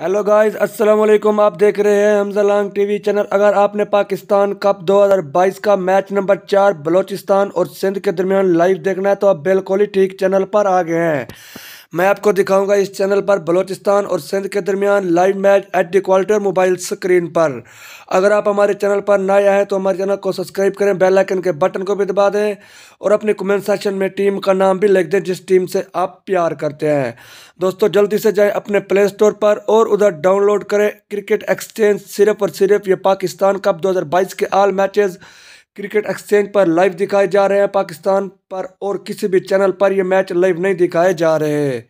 hello guys अस्सलाम वालेकुम आप देख रहे हैं हमजा लांग टीवी चैनल अगर आपने पाकिस्तान कप 2022 का मैच नंबर चार बलोचिस्तान और सिंध के दरमियान लाइव देखना है तो आप बिल्कुल ही ठीक चैनल पर आ गए हैं मैं आपको दिखाऊंगा इस चैनल पर बलोचिस्तान और सिंध के दरमियान live match at the quarter mobile screen पर अगर आप हमारे चैनल पर नए आए तो हमारे चैनल को सब्सक्राइब करें बेल आइकन के बटन को भी दबा दें और अपने कमेंट सेक्शन में टीम का नाम भी लिख दें जिस टीम से आप प्यार करते हैं दोस्तों जल्दी से जाएं अपने प्ले स्टोर पर और उधर डाउनलोड करें क्रिकेट एक्सचेंज सिर्फ और सिर्फ ये पाकिस्तान कप बाईस के आल मैचेज़ क्रिकेट एक्सचेंज पर लाइव दिखाए जा रहे हैं पाकिस्तान पर और किसी भी चैनल पर ये मैच लाइव नहीं दिखाए जा रहे हैं